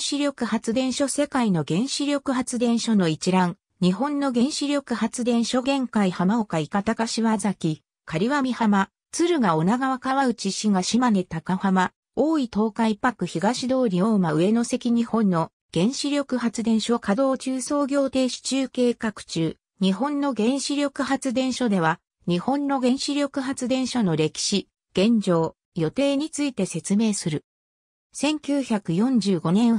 子力発電所世界の原子力発電所の一覧、日本の原子力発電所限界浜岡伊方柏崎、狩上浜、鶴賀女川川内市が島根高浜、大井東海パク東通り大間上野関日本の原子力発電所稼働中創業停止中計画中、日本の原子力発電所では、日本の原子力発電所の歴史、現状、予定について説明する。1945年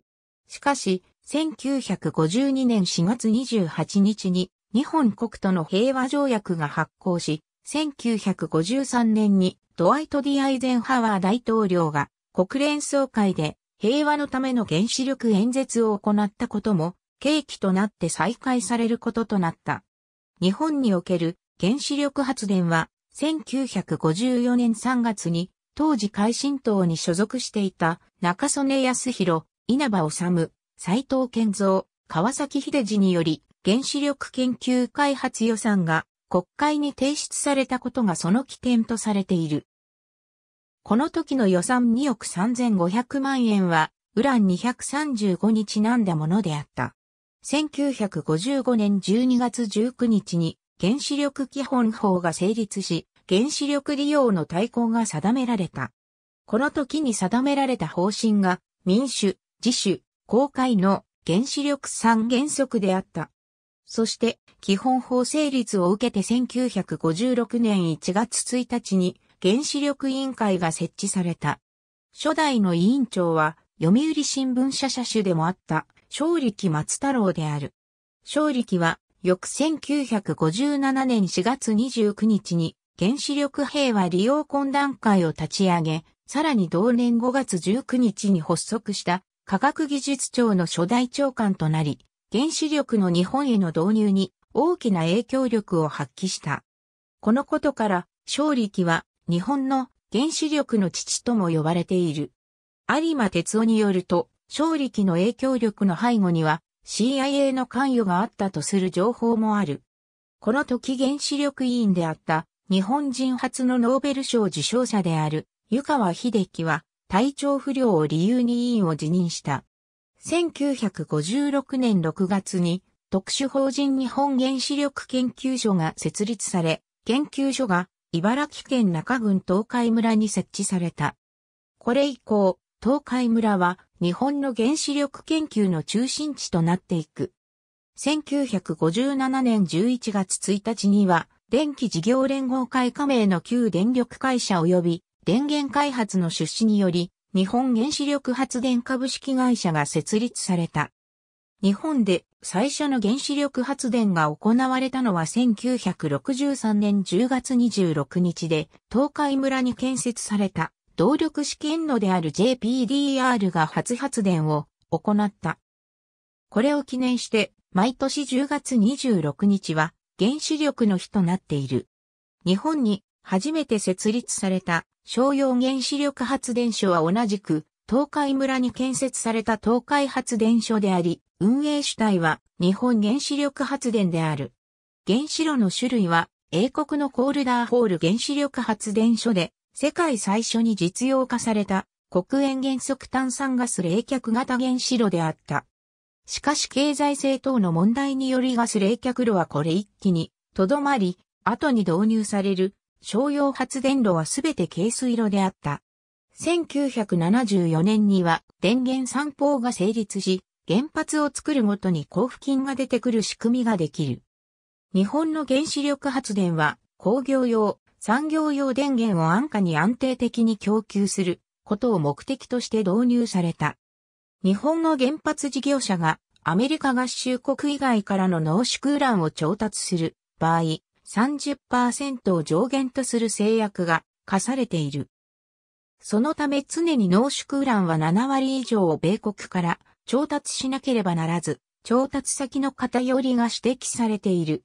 しかし、1952年4月28日に日本国との平和条約が発効し、1953年にドワイト・ディ・アイゼンハワー大統領が国連総会で平和のための原子力演説を行ったことも、契機となって再開されることとなった。日本における原子力発電は、1954年3月に当時海進党に所属していた中曽根康弘稲葉治、斎藤健三、川崎秀治により、原子力研究開発予算が国会に提出されたことがその起点とされている。この時の予算2億3500万円は、ウラン235にちなんだものであった。1955年12月19日に原子力基本法が成立し、原子力利用の対抗が定められた。この時に定められた方針が民主、自主、公開の原子力三原則であった。そして、基本法成立を受けて1956年1月1日に原子力委員会が設置された。初代の委員長は、読売新聞社社主でもあった、正力松太郎である。正力は、翌1957年4月29日に、原子力平和利用懇談会を立ち上げ、さらに同年5月19日に発足した科学技術庁の初代長官となり、原子力の日本への導入に大きな影響力を発揮した。このことから、勝力は日本の原子力の父とも呼ばれている。有馬哲夫によると、勝力の影響力の背後には CIA の関与があったとする情報もある。この時原子力委員であった日本人初のノーベル賞受賞者である湯川秀樹は体調不良を理由に委員を辞任した。1956年6月に特殊法人日本原子力研究所が設立され、研究所が茨城県中郡東海村に設置された。これ以降、東海村は日本の原子力研究の中心地となっていく。1957年11月1日には、電気事業連合会加盟の旧電力会社及び電源開発の出資により、日本原子力発電株式会社が設立された。日本で最初の原子力発電が行われたのは1963年10月26日で、東海村に建設された動力試験炉である JPDR が初発電を行った。これを記念して、毎年10月26日は原子力の日となっている。日本に初めて設立された商用原子力発電所は同じく東海村に建設された東海発電所であり、運営主体は日本原子力発電である。原子炉の種類は英国のコールダーホール原子力発電所で世界最初に実用化された黒煙原則炭酸ガス冷却型原子炉であった。しかし経済性等の問題によりガス冷却炉はこれ一気にとどまり、後に導入される商用発電炉はすべて軽水炉であった。1974年には電源三法が成立し、原発を作るごとに交付金が出てくる仕組みができる。日本の原子力発電は工業用、産業用電源を安価に安定的に供給することを目的として導入された。日本の原発事業者がアメリカ合衆国以外からの濃縮ウランを調達する場合、30%を上限とする制約が課されている。そのため常に濃縮ウランは7割以上を米国から調達しなければならず、調達先の偏りが指摘されている。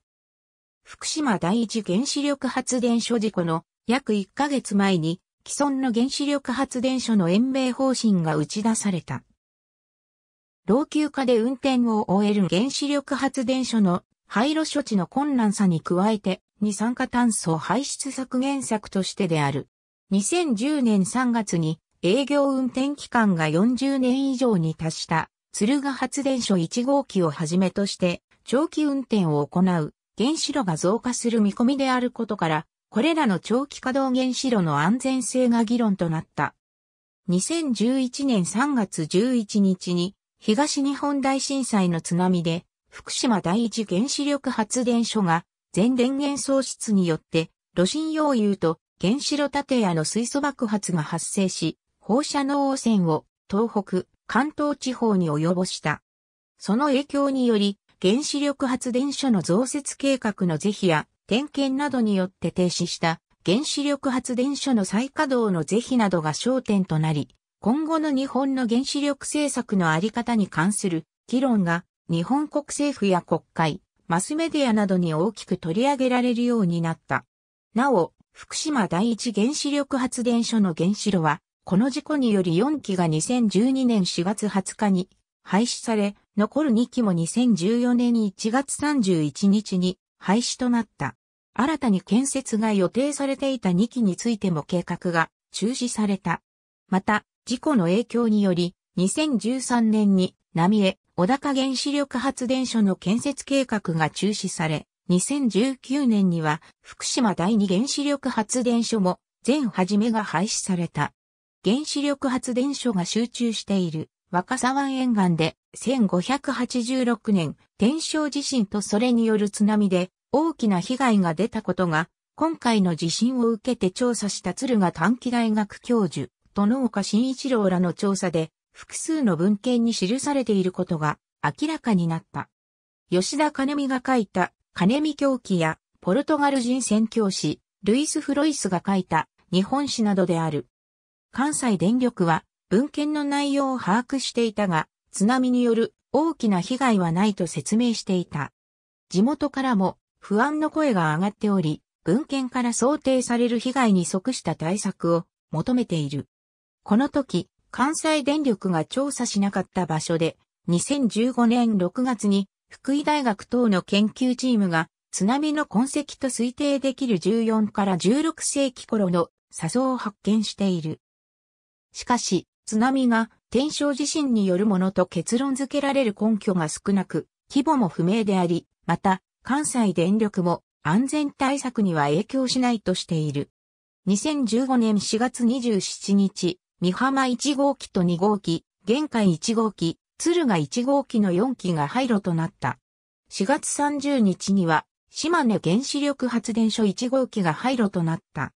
福島第一原子力発電所事故の約1ヶ月前に既存の原子力発電所の延命方針が打ち出された。老朽化で運転を終える原子力発電所の廃炉処置の困難さに加えて、二酸化炭素排出削減策としてである。2010年3月に営業運転期間が40年以上に達した鶴ヶ発電所1号機をはじめとして長期運転を行う原子炉が増加する見込みであることから、これらの長期稼働原子炉の安全性が議論となった。2011年3月11日に東日本大震災の津波で福島第一原子力発電所が全電源喪失によって炉心溶融と原子炉建屋の水素爆発が発生し、放射能汚染を東北、関東地方に及ぼした。その影響により、原子力発電所の増設計画の是非や点検などによって停止した原子力発電所の再稼働の是非などが焦点となり、今後の日本の原子力政策のあり方に関する議論が日本国政府や国会、マスメディアなどに大きく取り上げられるようになった。なお、福島第一原子力発電所の原子炉は、この事故により4機が2012年4月20日に廃止され、残る2機も2014年1月31日に廃止となった。新たに建設が予定されていた2機についても計画が中止された。また、事故の影響により、2013年に浪江、小高原子力発電所の建設計画が中止され、2019年には福島第二原子力発電所も全じめが廃止された。原子力発電所が集中している若狭湾沿岸で1586年天正地震とそれによる津波で大きな被害が出たことが今回の地震を受けて調査した敦賀短期大学教授、殿岡慎一郎らの調査で複数の文献に記されていることが明らかになった。吉田金美が書いた金美狂気やポルトガル人宣教師ルイス・フロイスが書いた日本史などである。関西電力は文献の内容を把握していたが津波による大きな被害はないと説明していた。地元からも不安の声が上がっており、文献から想定される被害に即した対策を求めている。この時、関西電力が調査しなかった場所で、2015年6月に福井大学等の研究チームが津波の痕跡と推定できる14から16世紀頃の砂像を発見している。しかし、津波が天正地震によるものと結論付けられる根拠が少なく、規模も不明であり、また、関西電力も安全対策には影響しないとしている。2015年4月27日、三浜1号機と2号機、玄海1号機、鶴ヶ1号機の4機が廃炉となった。4月30日には、島根原子力発電所1号機が廃炉となった。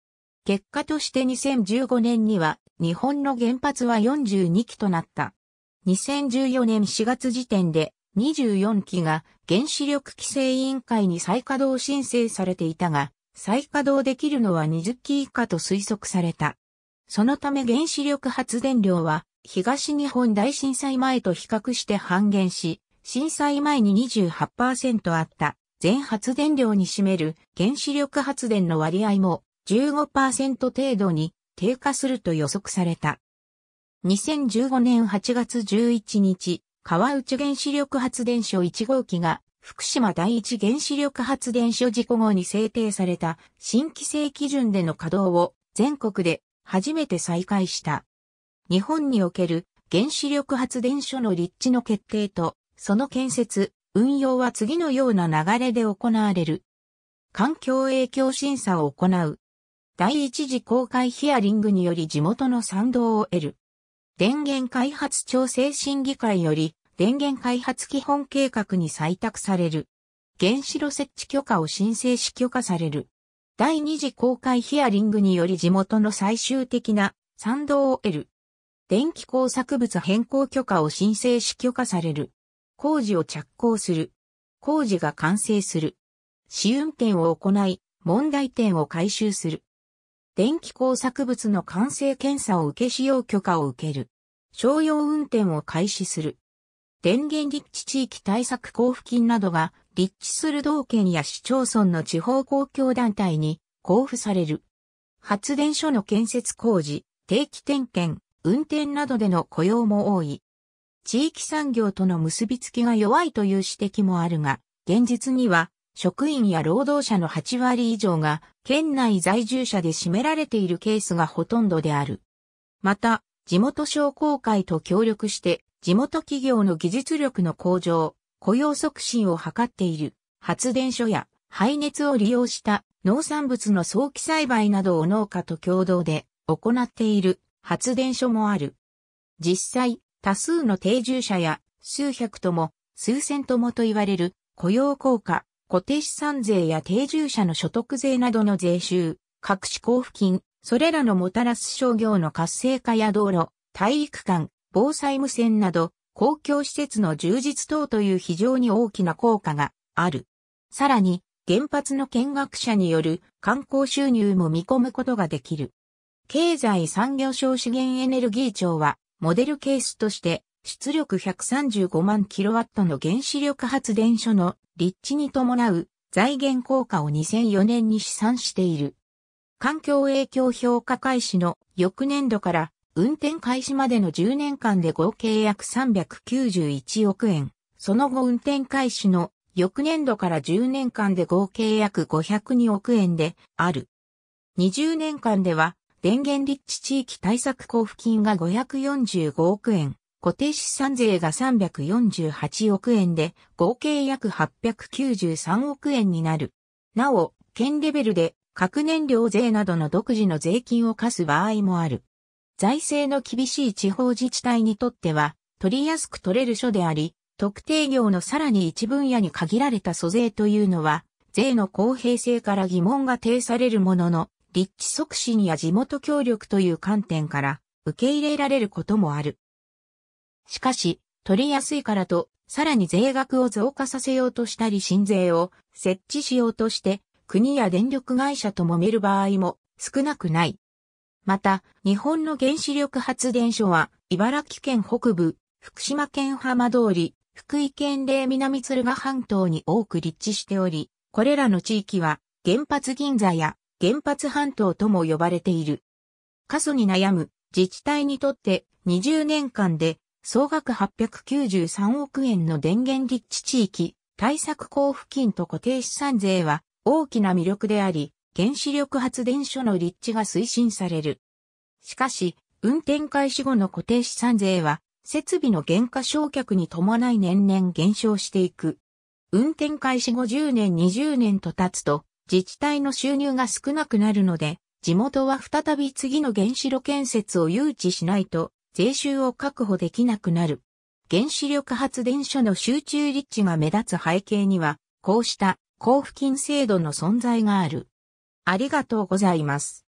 結果として2015年には、日本の原発は42機となった。2014年4月時点で、24機が原子力規制委員会に再稼働申請されていたが、再稼働できるのは20機以下と推測された。そのため原子力発電量は東日本大震災前と比較して半減し、震災前に28%あった全発電量に占める原子力発電の割合も15%程度に低下すると予測された。2015年8月11日、川内原子力発電所1号機が福島第一原子力発電所事故後に制定された新規制基準での稼働を全国で初めて再開した。日本における原子力発電所の立地の決定と、その建設、運用は次のような流れで行われる。環境影響審査を行う。第一次公開ヒアリングにより地元の賛同を得る。電源開発調整審議会より電源開発基本計画に採択される。原子炉設置許可を申請し許可される。第二次公開ヒアリングにより地元の最終的な賛同を得る。電気工作物変更許可を申請し許可される。工事を着工する。工事が完成する。試運転を行い、問題点を回収する。電気工作物の完成検査を受け使用許可を受ける。商用運転を開始する。電源立地地域対策交付金などが立地する道県や市町村の地方公共団体に交付される。発電所の建設工事、定期点検、運転などでの雇用も多い。地域産業との結びつきが弱いという指摘もあるが、現実には職員や労働者の8割以上が県内在住者で占められているケースがほとんどである。また、地元商工会と協力して地元企業の技術力の向上、雇用促進を図っている発電所や排熱を利用した農産物の早期栽培などを農家と共同で行っている発電所もある。実際、多数の定住者や数百とも数千ともと言われる雇用効果、固定資産税や定住者の所得税などの税収、各種交付金、それらのもたらす商業の活性化や道路、体育館、防災無線など、公共施設の充実等という非常に大きな効果がある。さらに、原発の見学者による観光収入も見込むことができる。経済産業省資源エネルギー庁は、モデルケースとして、出力135万キロワットの原子力発電所の立地に伴う財源効果を2004年に試算している。環境影響評価開始の翌年度から運転開始までの10年間で合計約391億円、その後運転開始の翌年度から10年間で合計約502億円である。20年間では電源立地地域対策交付金が545億円、固定資産税が348億円で合計約893億円になる。なお、県レベルで核燃料税などの独自の税金を課す場合もある。財政の厳しい地方自治体にとっては、取りやすく取れる書であり、特定業のさらに一分野に限られた租税というのは、税の公平性から疑問が呈されるものの、立地促進や地元協力という観点から受け入れられることもある。しかし、取りやすいからと、さらに税額を増加させようとしたり新税を設置しようとして、国や電力会社と揉める場合も少なくない。また、日本の原子力発電所は、茨城県北部、福島県浜通り、福井県令南鶴ヶ半島に多く立地しており、これらの地域は、原発銀座や原発半島とも呼ばれている。過疎に悩む自治体にとって20年間で総額893億円の電源立地地域対策交付金と固定資産税は大きな魅力であり、原子力発電所の立地が推進される。しかし、運転開始後の固定資産税は、設備の減価償却に伴い年々減少していく。運転開始後10年20年と経つと、自治体の収入が少なくなるので、地元は再び次の原子炉建設を誘致しないと、税収を確保できなくなる。原子力発電所の集中立地が目立つ背景には、こうした交付金制度の存在がある。ありがとうございます。